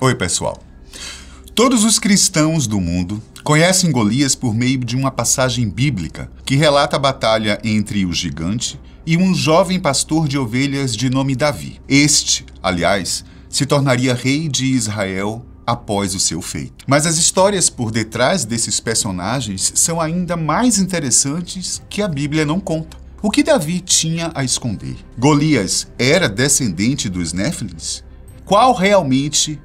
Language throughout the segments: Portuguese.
Oi, pessoal. Todos os cristãos do mundo conhecem Golias por meio de uma passagem bíblica que relata a batalha entre o gigante e um jovem pastor de ovelhas de nome Davi. Este, aliás, se tornaria rei de Israel após o seu feito. Mas as histórias por detrás desses personagens são ainda mais interessantes que a Bíblia não conta. O que Davi tinha a esconder? Golias era descendente dos Néfilins? Qual realmente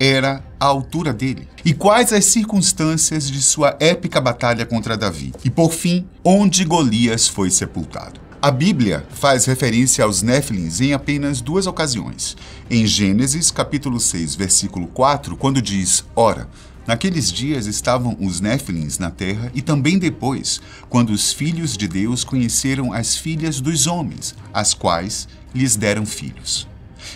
era a altura dele? E quais as circunstâncias de sua épica batalha contra Davi? E por fim, onde Golias foi sepultado? A Bíblia faz referência aos Néfilins em apenas duas ocasiões. Em Gênesis, capítulo 6, versículo 4, quando diz: Ora, Naqueles dias estavam os Néfilins na terra e também depois, quando os filhos de Deus conheceram as filhas dos homens, as quais lhes deram filhos.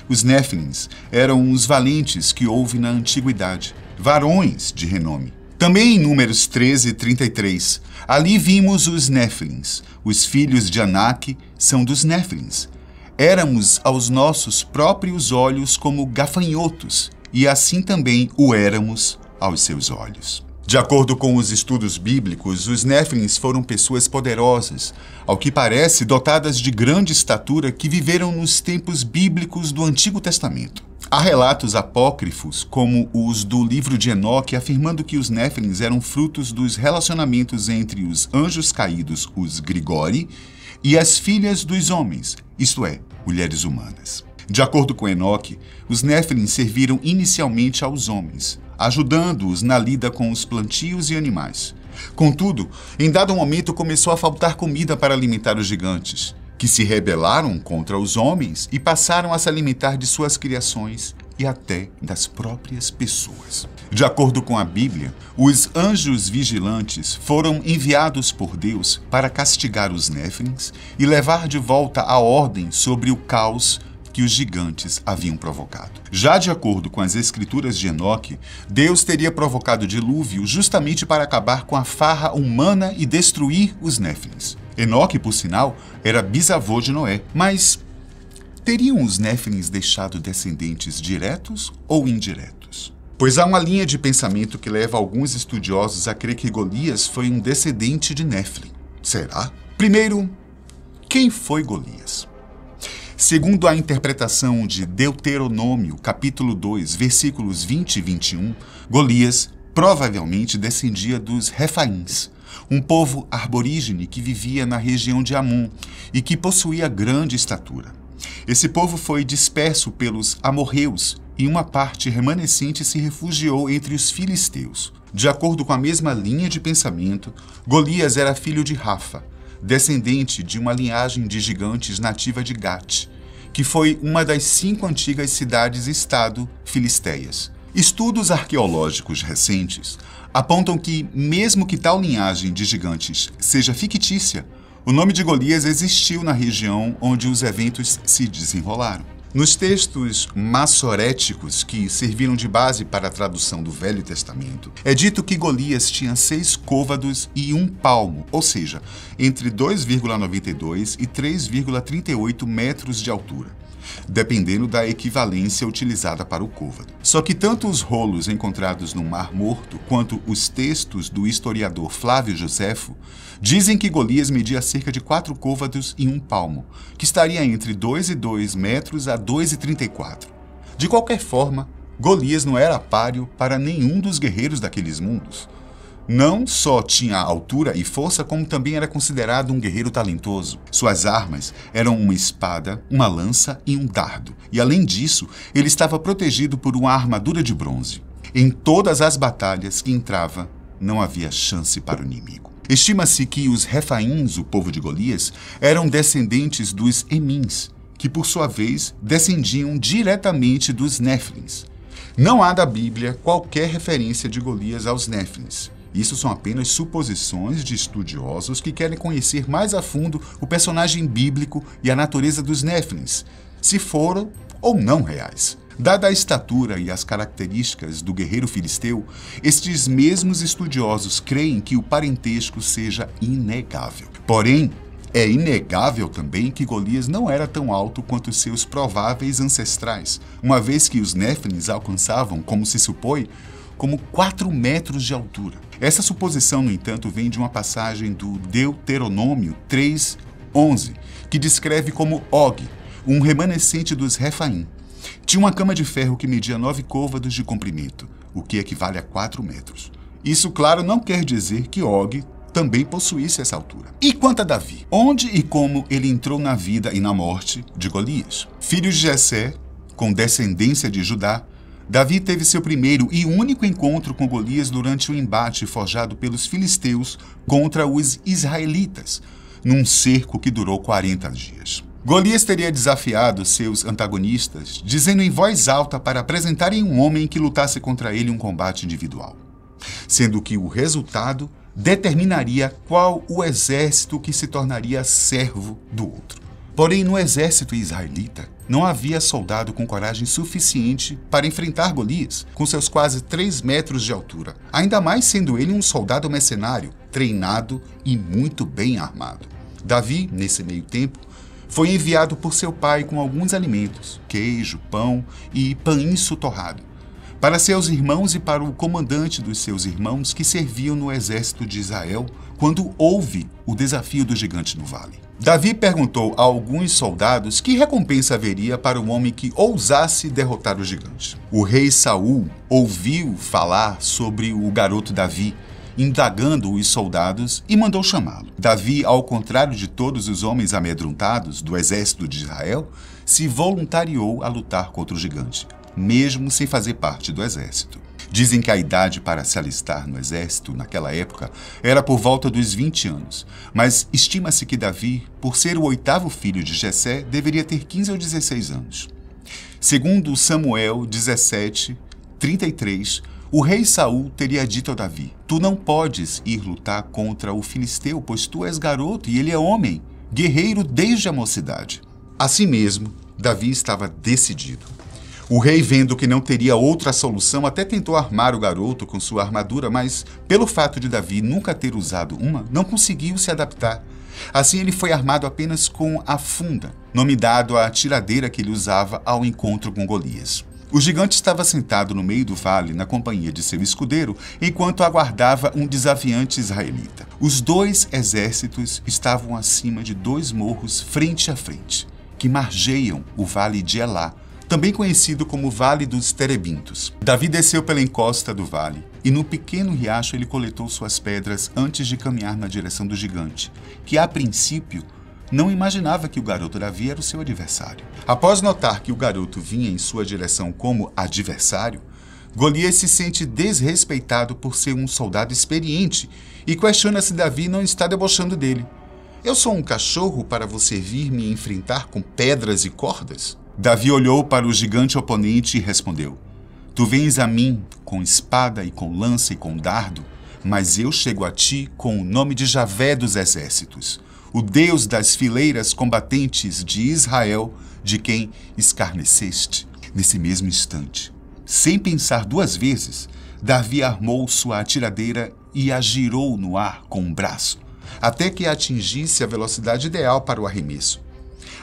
Os Néfilins eram os valentes que houve na antiguidade, varões de renome. Também em Números 13 e 33, ali vimos os Néfilins. Os filhos de Anak são dos Néfilins. Éramos aos nossos próprios olhos como gafanhotos, e assim também o éramos aos seus olhos. De acordo com os estudos bíblicos, os Néfilins foram pessoas poderosas, ao que parece dotadas de grande estatura que viveram nos tempos bíblicos do Antigo Testamento. Há relatos apócrifos, como os do livro de Enoque, afirmando que os Néfilins eram frutos dos relacionamentos entre os anjos caídos, os Grigori, e as filhas dos homens, isto é, mulheres humanas. De acordo com Enoque, os Néfilins serviram inicialmente aos homens, ajudando-os na lida com os plantios e animais. Contudo, em dado momento começou a faltar comida para alimentar os gigantes, que se rebelaram contra os homens e passaram a se alimentar de suas criações e até das próprias pessoas. De acordo com a Bíblia, os anjos vigilantes foram enviados por Deus para castigar os néfrins e levar de volta a ordem sobre o caos que os gigantes haviam provocado. Já de acordo com as escrituras de Enoque, Deus teria provocado dilúvio justamente para acabar com a farra humana e destruir os néfilins. Enoque, por sinal, era bisavô de Noé, mas teriam os néfilins deixado descendentes diretos ou indiretos? Pois há uma linha de pensamento que leva alguns estudiosos a crer que Golias foi um descendente de Néflim. Será? Primeiro, quem foi Golias? Segundo a interpretação de Deuteronômio, capítulo 2, versículos 20 e 21, Golias provavelmente descendia dos Refaíns, um povo arborígene que vivia na região de Amon e que possuía grande estatura. Esse povo foi disperso pelos amorreus e uma parte remanescente se refugiou entre os filisteus. De acordo com a mesma linha de pensamento, Golias era filho de Rafa, descendente de uma linhagem de gigantes nativa de Gat, que foi uma das cinco antigas cidades-estado filisteias. Estudos arqueológicos recentes apontam que, mesmo que tal linhagem de gigantes seja fictícia, o nome de Golias existiu na região onde os eventos se desenrolaram. Nos textos massoréticos que serviram de base para a tradução do Velho Testamento, é dito que Golias tinha seis côvados e um palmo, ou seja, entre 2,92 e 3,38 metros de altura dependendo da equivalência utilizada para o côvado. Só que tanto os rolos encontrados no Mar Morto quanto os textos do historiador Flávio Josefo dizem que Golias media cerca de 4 côvados e um palmo, que estaria entre 2 e 2 metros a 2,34. De qualquer forma, Golias não era páreo para nenhum dos guerreiros daqueles mundos. Não só tinha altura e força, como também era considerado um guerreiro talentoso. Suas armas eram uma espada, uma lança e um dardo, e além disso, ele estava protegido por uma armadura de bronze. Em todas as batalhas que entrava, não havia chance para o inimigo. Estima-se que os Refaíns, o povo de Golias, eram descendentes dos Emins, que por sua vez descendiam diretamente dos Néflins. Não há da Bíblia qualquer referência de Golias aos Néflins, isso são apenas suposições de estudiosos que querem conhecer mais a fundo o personagem bíblico e a natureza dos Néfnis, se foram ou não reais. Dada a estatura e as características do guerreiro filisteu, estes mesmos estudiosos creem que o parentesco seja inegável. Porém, é inegável também que Golias não era tão alto quanto seus prováveis ancestrais, uma vez que os Néfnis alcançavam, como se supõe, como 4 metros de altura. Essa suposição, no entanto, vem de uma passagem do Deuteronômio 3:11, que descreve como Og, um remanescente dos Refaim. Tinha uma cama de ferro que media 9 côvados de comprimento, o que equivale a 4 metros. Isso, claro, não quer dizer que Og também possuísse essa altura. E quanto a Davi? Onde e como ele entrou na vida e na morte de Golias? Filho de Jessé, com descendência de Judá, Davi teve seu primeiro e único encontro com Golias durante o embate forjado pelos filisteus contra os israelitas, num cerco que durou 40 dias. Golias teria desafiado seus antagonistas, dizendo em voz alta para apresentarem um homem que lutasse contra ele um combate individual, sendo que o resultado determinaria qual o exército que se tornaria servo do outro. Porém, no exército israelita, não havia soldado com coragem suficiente para enfrentar Golias, com seus quase 3 metros de altura, ainda mais sendo ele um soldado mercenário, treinado e muito bem armado. Davi, nesse meio tempo, foi enviado por seu pai com alguns alimentos, queijo, pão e paninho torrado para seus irmãos e para o comandante dos seus irmãos que serviam no exército de Israel quando houve o desafio do gigante no vale. Davi perguntou a alguns soldados que recompensa haveria para o homem que ousasse derrotar o gigante. O rei Saul ouviu falar sobre o garoto Davi indagando os soldados e mandou chamá-lo. Davi, ao contrário de todos os homens amedrontados do exército de Israel, se voluntariou a lutar contra o gigante mesmo sem fazer parte do exército. Dizem que a idade para se alistar no exército naquela época era por volta dos 20 anos, mas estima-se que Davi, por ser o oitavo filho de Jessé, deveria ter 15 ou 16 anos. Segundo Samuel 17, 33, o rei Saul teria dito a Davi: Tu não podes ir lutar contra o filisteu, pois tu és garoto e ele é homem, guerreiro desde a mocidade. Assim mesmo, Davi estava decidido. O rei, vendo que não teria outra solução, até tentou armar o garoto com sua armadura, mas, pelo fato de Davi nunca ter usado uma, não conseguiu se adaptar. Assim, ele foi armado apenas com a funda, nome dado à tiradeira que ele usava ao encontro com Golias. O gigante estava sentado no meio do vale, na companhia de seu escudeiro, enquanto aguardava um desafiante israelita. Os dois exércitos estavam acima de dois morros frente a frente, que margeiam o vale de Elá, também conhecido como Vale dos Terebintos. Davi desceu pela encosta do vale, e no pequeno riacho ele coletou suas pedras antes de caminhar na direção do gigante, que a princípio não imaginava que o garoto Davi era o seu adversário. Após notar que o garoto vinha em sua direção como adversário, Golias se sente desrespeitado por ser um soldado experiente e questiona se Davi não está debochando dele. Eu sou um cachorro para você vir me enfrentar com pedras e cordas? Davi olhou para o gigante oponente e respondeu: Tu vens a mim com espada e com lança e com dardo, mas eu chego a ti com o nome de Javé dos exércitos, o Deus das fileiras combatentes de Israel, de quem escarneceste. Nesse mesmo instante, sem pensar duas vezes, Davi armou sua atiradeira e a girou no ar com o um braço, até que atingisse a velocidade ideal para o arremesso.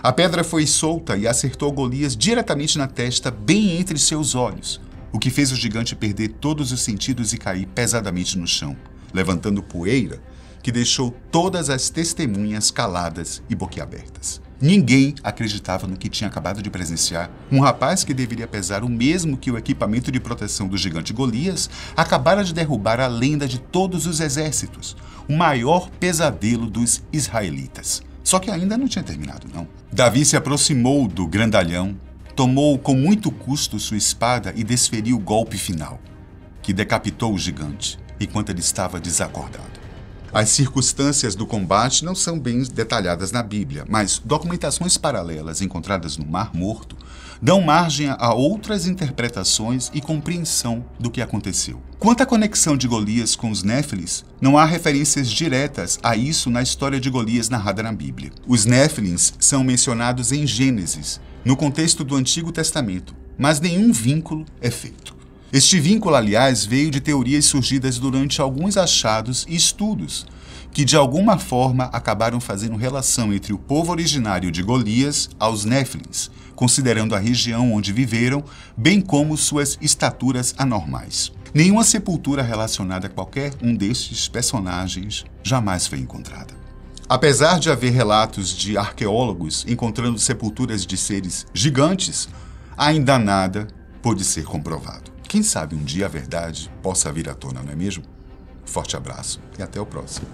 A pedra foi solta e acertou Golias diretamente na testa, bem entre seus olhos, o que fez o gigante perder todos os sentidos e cair pesadamente no chão, levantando poeira que deixou todas as testemunhas caladas e boquiabertas. Ninguém acreditava no que tinha acabado de presenciar. Um rapaz que deveria pesar o mesmo que o equipamento de proteção do gigante Golias acabara de derrubar a lenda de todos os exércitos, o maior pesadelo dos israelitas. Só que ainda não tinha terminado, não. Davi se aproximou do grandalhão, tomou com muito custo sua espada e desferiu o golpe final, que decapitou o gigante enquanto ele estava desacordado. As circunstâncias do combate não são bem detalhadas na Bíblia, mas documentações paralelas encontradas no Mar Morto dão margem a outras interpretações e compreensão do que aconteceu. Quanto à conexão de Golias com os Néfilis, não há referências diretas a isso na história de Golias narrada na Bíblia. Os Néfilis são mencionados em Gênesis, no contexto do Antigo Testamento, mas nenhum vínculo é feito. Este vínculo, aliás, veio de teorias surgidas durante alguns achados e estudos, que de alguma forma acabaram fazendo relação entre o povo originário de Golias aos Néfilis, considerando a região onde viveram, bem como suas estaturas anormais. Nenhuma sepultura relacionada a qualquer um destes personagens jamais foi encontrada. Apesar de haver relatos de arqueólogos encontrando sepulturas de seres gigantes, ainda nada pôde ser comprovado. Quem sabe um dia a verdade possa vir à tona, não é mesmo? Forte abraço e até o próximo.